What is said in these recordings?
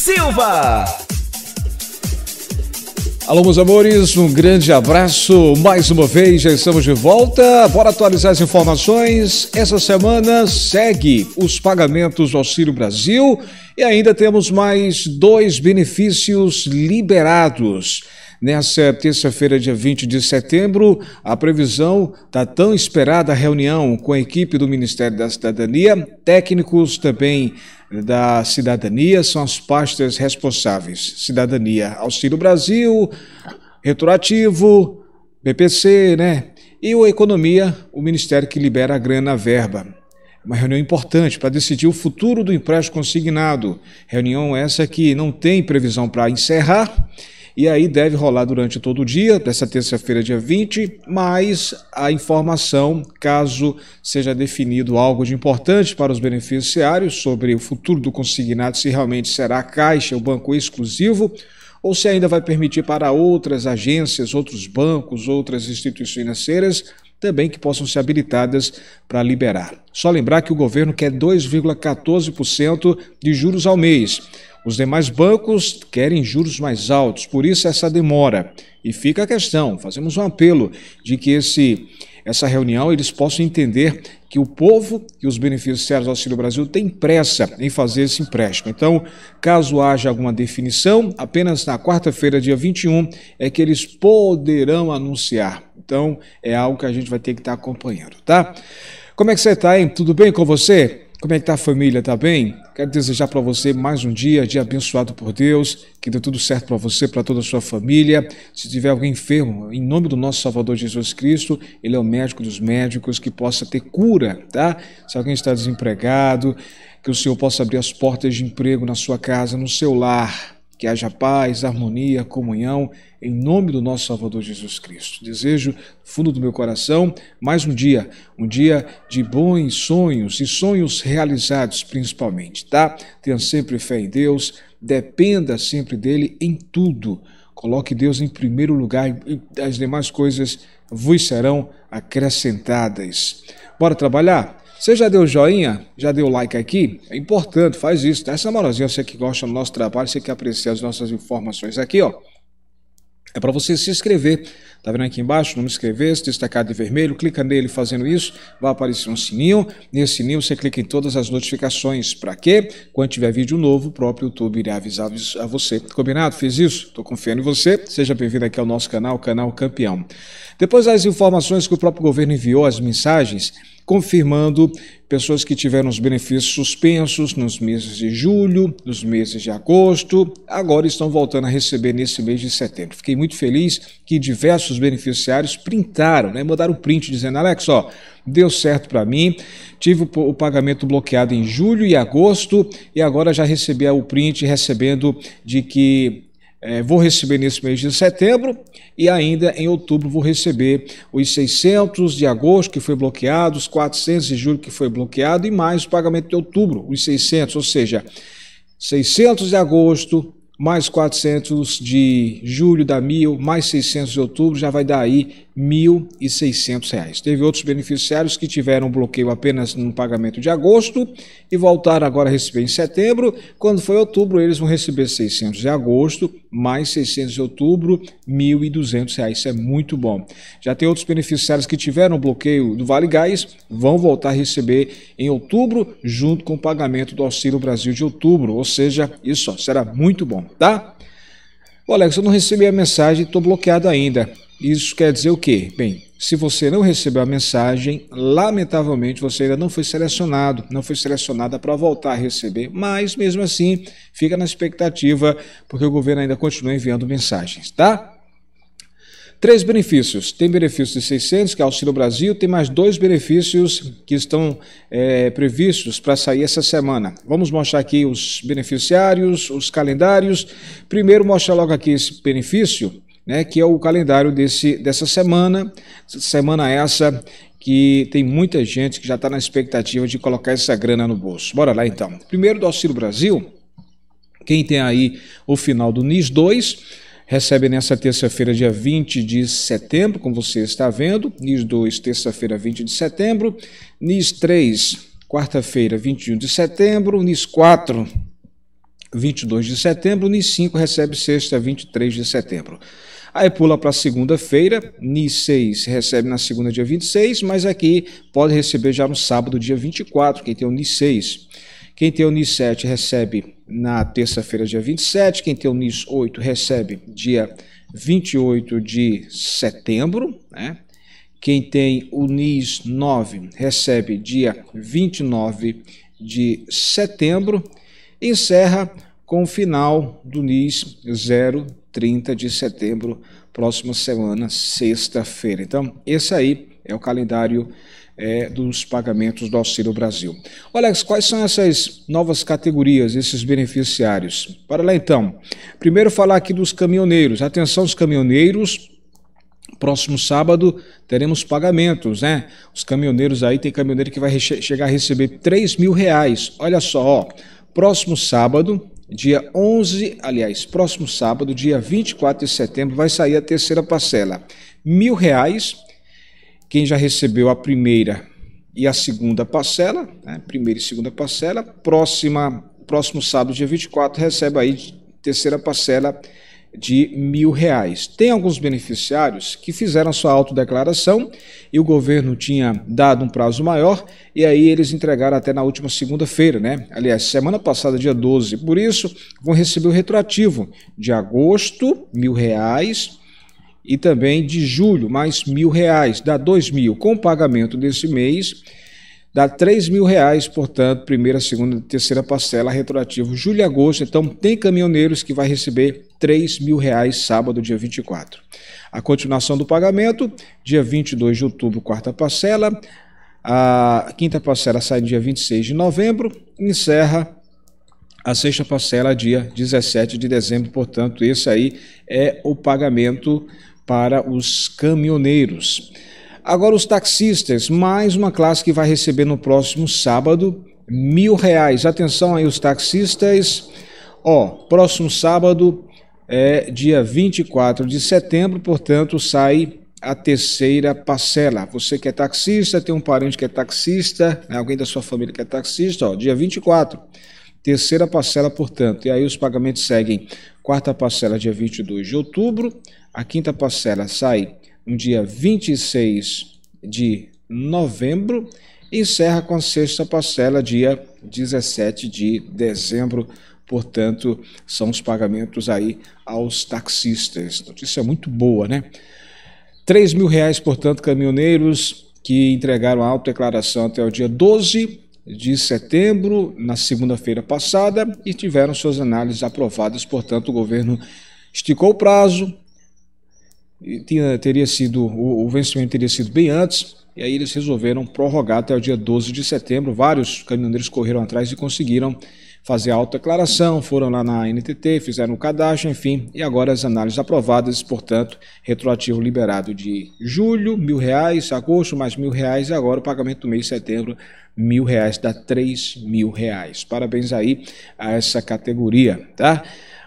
Silva. Alô, meus amores, um grande abraço. Mais uma vez, já estamos de volta. Bora atualizar as informações. Essa semana segue os pagamentos do Auxílio Brasil e ainda temos mais dois benefícios liberados. Nessa terça-feira, dia 20 de setembro, a previsão da tão esperada reunião com a equipe do Ministério da Cidadania, técnicos também da cidadania, são as pastas responsáveis: Cidadania, Auxílio Brasil, Retroativo, BPC, né? E o Economia, o ministério que libera a grana a verba uma reunião importante para decidir o futuro do empréstimo consignado. Reunião essa que não tem previsão para encerrar e aí deve rolar durante todo o dia, dessa terça-feira, dia 20, mas a informação, caso seja definido algo de importante para os beneficiários sobre o futuro do consignado, se realmente será a Caixa, o banco exclusivo, ou se ainda vai permitir para outras agências, outros bancos, outras instituições financeiras também que possam ser habilitadas para liberar. Só lembrar que o governo quer 2,14% de juros ao mês. Os demais bancos querem juros mais altos, por isso essa demora. E fica a questão, fazemos um apelo de que esse essa reunião eles possam entender que o povo e os beneficiários do Auxílio Brasil têm pressa em fazer esse empréstimo. Então, caso haja alguma definição, apenas na quarta-feira, dia 21, é que eles poderão anunciar. Então, é algo que a gente vai ter que estar tá acompanhando, tá? Como é que você está, hein? Tudo bem com você? Como é que está a família? Tá bem? Quero desejar para você mais um dia, dia abençoado por Deus, que dê tudo certo para você, para toda a sua família. Se tiver alguém enfermo, em nome do nosso Salvador Jesus Cristo, ele é o médico dos médicos, que possa ter cura, tá? Se alguém está desempregado, que o Senhor possa abrir as portas de emprego na sua casa, no seu lar, que haja paz, harmonia, comunhão, em nome do nosso Salvador Jesus Cristo. Desejo, fundo do meu coração, mais um dia, um dia de bons sonhos e sonhos realizados principalmente, tá? Tenha sempre fé em Deus, dependa sempre dele em tudo. Coloque Deus em primeiro lugar e as demais coisas vos serão acrescentadas. Bora trabalhar? Você já deu joinha? Já deu like aqui? É importante, faz isso. Dá essa moralzinha, você que gosta do nosso trabalho, você que aprecia as nossas informações aqui, ó. É para você se inscrever. Tá vendo aqui embaixo? Não me inscrever, se destacar de vermelho, clica nele fazendo isso, vai aparecer um sininho. Nesse sininho você clica em todas as notificações. Para quê? Quando tiver vídeo novo, o próprio YouTube irá avisar a você. Combinado? Fiz isso? Estou confiando em você. Seja bem-vindo aqui ao nosso canal, Canal Campeão. Depois das informações que o próprio governo enviou, as mensagens, confirmando pessoas que tiveram os benefícios suspensos nos meses de julho, nos meses de agosto, agora estão voltando a receber nesse mês de setembro. Fiquei muito feliz que diversos beneficiários printaram, né, mandaram um print dizendo: Alex, ó, deu certo para mim, tive o pagamento bloqueado em julho e agosto e agora já recebi o print recebendo de que é, vou receber nesse mês de setembro e ainda em outubro vou receber os 600 de agosto que foi bloqueado, os 400 de julho que foi bloqueado e mais o pagamento de outubro, os 600, ou seja, 600 de agosto, mais 400 de julho dá 1.000, mais 600 de outubro já vai dar aí R$ 1.600. Teve outros beneficiários que tiveram bloqueio apenas no pagamento de agosto e voltaram agora a receber em setembro. Quando foi outubro, eles vão receber 600 de agosto, mais 600 de outubro, R$ 1.200. Isso é muito bom. Já tem outros beneficiários que tiveram bloqueio do Vale Gás, vão voltar a receber em outubro, junto com o pagamento do Auxílio Brasil de outubro. Ou seja, isso será muito bom tá? Ô Alex, eu não recebi a mensagem, estou bloqueado ainda. Isso quer dizer o quê? Bem, se você não recebeu a mensagem, lamentavelmente você ainda não foi selecionado, não foi selecionada para voltar a receber, mas mesmo assim fica na expectativa, porque o governo ainda continua enviando mensagens, tá? Três benefícios. Tem benefício de 600, que é Auxílio Brasil, tem mais dois benefícios que estão é, previstos para sair essa semana. Vamos mostrar aqui os beneficiários, os calendários. Primeiro, mostra logo aqui esse benefício, né, que é o calendário desse, dessa semana. Semana essa que tem muita gente que já está na expectativa de colocar essa grana no bolso. Bora lá então. Primeiro do Auxílio Brasil, quem tem aí o final do NIS 2 recebe nessa terça-feira, dia 20 de setembro, como você está vendo, NIS 2, terça-feira, 20 de setembro, NIS 3, quarta-feira, 21 de setembro, NIS 4, 22 de setembro, NIS 5 recebe sexta, 23 de setembro. Aí pula para segunda-feira, NIS 6 recebe na segunda, dia 26, mas aqui pode receber já no sábado, dia 24, quem tem o NIS 6. Quem tem o NIS 7 recebe na terça-feira, dia 27. Quem tem o NIS 8 recebe dia 28 de setembro. Né? Quem tem o NIS 9 recebe dia 29 de setembro. Encerra com o final do NIS 030 de setembro, próxima semana, sexta-feira. Então, esse aí é o calendário é, dos pagamentos do Auxílio Brasil. Alex, quais são essas novas categorias, esses beneficiários? Para lá então. Primeiro falar aqui dos caminhoneiros. Atenção, os caminhoneiros. Próximo sábado teremos pagamentos, né? Os caminhoneiros aí, tem caminhoneiro que vai chegar a receber 3 mil reais. Olha só, ó. Próximo sábado, dia 11, aliás, próximo sábado, dia 24 de setembro, vai sair a terceira parcela. Mil reais quem já recebeu a primeira e a segunda parcela, né, primeira e segunda parcela, próxima, próximo sábado, dia 24, recebe aí terceira parcela de mil reais. Tem alguns beneficiários que fizeram sua autodeclaração e o governo tinha dado um prazo maior e aí eles entregaram até na última segunda-feira, né? Aliás, semana passada, dia 12. Por isso, vão receber o retroativo de agosto, mil reais, e também de julho, mais mil reais, dá dois mil. Com o pagamento desse mês, dá três mil reais, portanto, primeira, segunda, terceira parcela, retroativo, julho e agosto. Então, tem caminhoneiros que vai receber três mil reais sábado, dia 24. A continuação do pagamento, dia 22 de outubro, quarta parcela. A quinta parcela sai dia 26 de novembro, encerra a sexta parcela dia 17 de dezembro, portanto, esse aí é o pagamento para os caminhoneiros. Agora os taxistas, mais uma classe que vai receber no próximo sábado mil reais. Atenção aí os taxistas. Ó, próximo sábado é dia 24 de setembro, portanto sai a terceira parcela. Você que é taxista, tem um parente que é taxista, né? alguém da sua família que é taxista, ó, dia 24 Terceira parcela, portanto. E aí os pagamentos seguem. Quarta parcela, dia 22 de outubro. A quinta parcela sai no dia 26 de novembro. E encerra com a sexta parcela, dia 17 de dezembro. Portanto, são os pagamentos aí aos taxistas. Notícia muito boa, né? 3 mil reais, portanto, caminhoneiros que entregaram a autodeclaração até o dia 12 de setembro, na segunda-feira passada, e tiveram suas análises aprovadas. Portanto, o governo esticou o prazo, tinha, teria sido, o, o vencimento teria sido bem antes, e aí eles resolveram prorrogar até o dia 12 de setembro. Vários caminhoneiros correram atrás e conseguiram fazer a autodeclaração, foram lá na NTT, fizeram o cadastro, enfim, e agora as análises aprovadas, portanto, retroativo liberado de julho, mil reais, agosto, mais mil reais, e agora o pagamento do mês de setembro, mil reais, dá três mil reais. Parabéns aí a essa categoria, tá?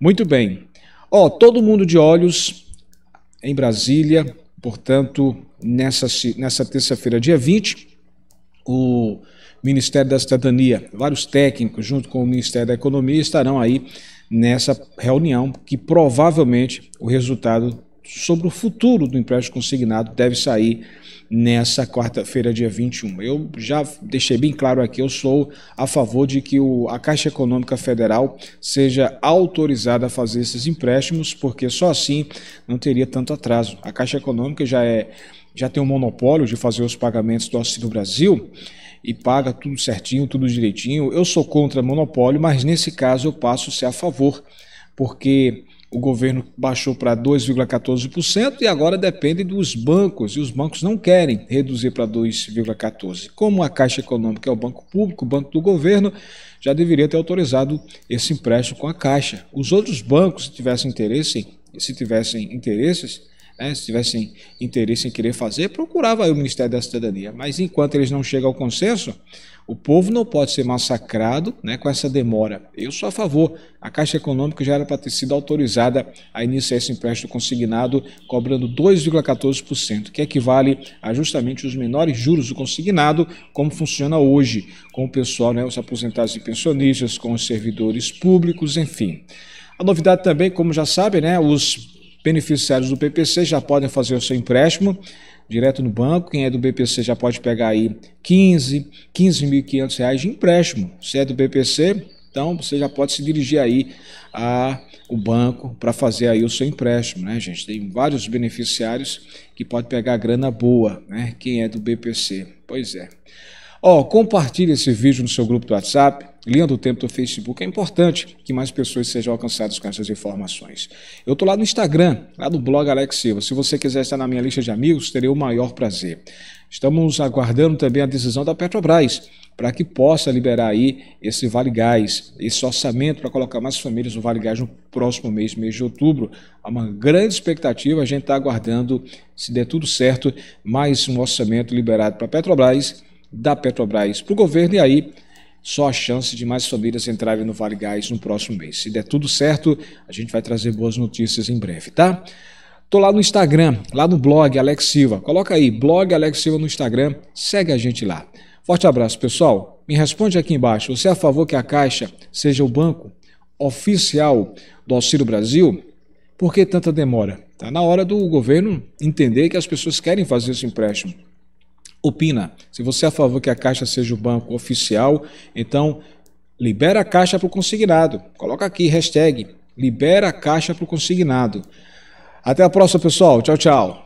Muito bem. Ó, todo mundo de olhos em Brasília, portanto, nessa, nessa terça-feira, dia 20, o Ministério da Cidadania, vários técnicos, junto com o Ministério da Economia, estarão aí nessa reunião, que provavelmente o resultado sobre o futuro do empréstimo consignado deve sair nessa quarta-feira, dia 21. Eu já deixei bem claro aqui, eu sou a favor de que o, a Caixa Econômica Federal seja autorizada a fazer esses empréstimos, porque só assim não teria tanto atraso. A Caixa Econômica já é já tem um monopólio de fazer os pagamentos do Auxílio Brasil e paga tudo certinho, tudo direitinho. Eu sou contra monopólio, mas nesse caso eu passo a ser a favor, porque o governo baixou para 2,14% e agora depende dos bancos, e os bancos não querem reduzir para 2,14%. Como a Caixa Econômica é o banco público, o banco do governo, já deveria ter autorizado esse empréstimo com a Caixa. Os outros bancos, se tivessem interesse, se tivessem interesses, né, se tivessem interesse em querer fazer, procurava o Ministério da Cidadania. Mas enquanto eles não chegam ao consenso, o povo não pode ser massacrado né, com essa demora. Eu sou a favor. A Caixa Econômica já era para ter sido autorizada a iniciar esse empréstimo consignado, cobrando 2,14%, que equivale a justamente os menores juros do consignado, como funciona hoje com o pessoal, né, os aposentados e pensionistas, com os servidores públicos, enfim. A novidade também, como já sabe, né, os beneficiários do BPC já podem fazer o seu empréstimo direto no banco. Quem é do BPC já pode pegar aí 15, 15.500 reais de empréstimo. Se é do BPC, então você já pode se dirigir aí a o banco para fazer aí o seu empréstimo, né, gente? Tem vários beneficiários que pode pegar grana boa, né? Quem é do BPC. Pois é. Ó, compartilhe esse vídeo no seu grupo do WhatsApp linha do tempo do Facebook, é importante que mais pessoas sejam alcançadas com essas informações. Eu estou lá no Instagram, lá no blog Alex Silva. Se você quiser estar na minha lista de amigos, terei o maior prazer. Estamos aguardando também a decisão da Petrobras para que possa liberar aí esse Vale Gás, esse orçamento para colocar mais famílias no Vale Gás no próximo mês, mês de outubro. Há uma grande expectativa, a gente está aguardando, se der tudo certo, mais um orçamento liberado para a Petrobras, da Petrobras para o governo e aí só a chance de mais famílias entrarem no Vale Gás no próximo mês. Se der tudo certo, a gente vai trazer boas notícias em breve, tá? Tô lá no Instagram, lá no blog Alex Silva. Coloca aí, blog Alex Silva no Instagram, segue a gente lá. Forte abraço, pessoal. Me responde aqui embaixo. Você é a favor que a Caixa seja o banco oficial do Auxílio Brasil? Por que tanta demora? Está na hora do governo entender que as pessoas querem fazer esse empréstimo opina. Se você é a favor que a Caixa seja o banco oficial, então libera a Caixa para o consignado. Coloca aqui, hashtag, libera a Caixa para o consignado. Até a próxima, pessoal. Tchau, tchau.